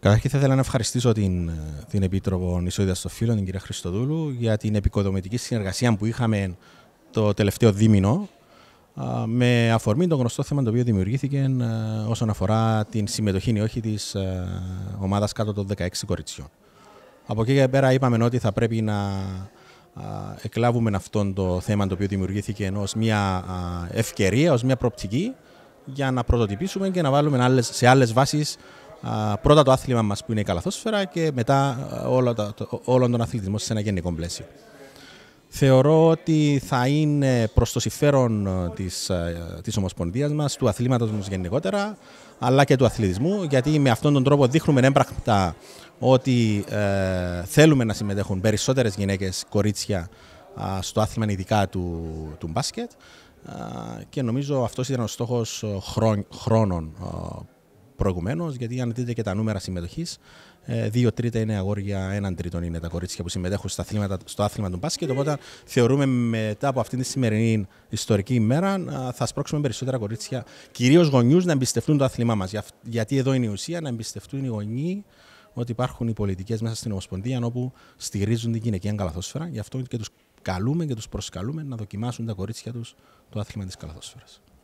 Καταρχήν θα ήθελα να ευχαριστήσω την, την Επίτροπο Ισότητα των Φίλων, την κυρία Χριστοδούλου, για την επικοδομητική συνεργασία που είχαμε το τελευταίο δίμηνο με αφορμή το γνωστό θέμα το οποίο δημιουργήθηκε ε, όσον αφορά την συμμετοχή ή όχι της ε, ομάδας κάτω των 16 κοριτσιών. Από εκεί και πέρα είπαμε ότι θα πρέπει να εκλάβουμε αυτό το θέμα το οποίο δημιουργήθηκε ως μια ευκαιρία, ως μια προοπτική για να πρωτοτυπήσουμε και να βάλουμε σε άλλες βάσεις πρώτα το άθλημα μας που είναι η καλαθόσφαιρα και μετά όλο, το, όλον τον αθλητισμό σε ένα γενικό πλαίσιο. Θεωρώ ότι θα είναι προς το συμφέρον της, της Ομοσπονδίας μας, του αθλήματος μας γενικότερα, αλλά και του αθλητισμού, γιατί με αυτόν τον τρόπο δείχνουμε έμπρακτα ότι ε, θέλουμε να συμμετέχουν περισσότερες γυναίκες, κορίτσια, στο άθλημα ειδικά του, του μπάσκετ και νομίζω αυτός ήταν ο στόχος χρόνων προηγουμένως, γιατί αν δείτε και τα νούμερα συμμετοχής, ε, δύο τρίτα είναι αγόρια, έναν τρίτον είναι τα κορίτσια που συμμετέχουν στα αθλήματα, στο άθλημα του μπάσκετ. Οπότε θεωρούμε μετά από αυτή τη σημερινή ιστορική ημέρα θα σπρώξουμε περισσότερα κορίτσια, κυρίως γονιούς, να εμπιστευτούν το άθλημά μας. Γιατί εδώ είναι η ουσία, να εμπιστευτούν οι γονεί ότι υπάρχουν οι πολιτικές μέσα στην Ομοσπονδία όπου στηρίζουν την γυναικεία καλαθόσφαιρα. Γι' αυτό και τους καλούμε και τους προσκαλούμε να δοκιμάσουν τα κορίτσια τους το άθλημα της καλαθόσφαιρας.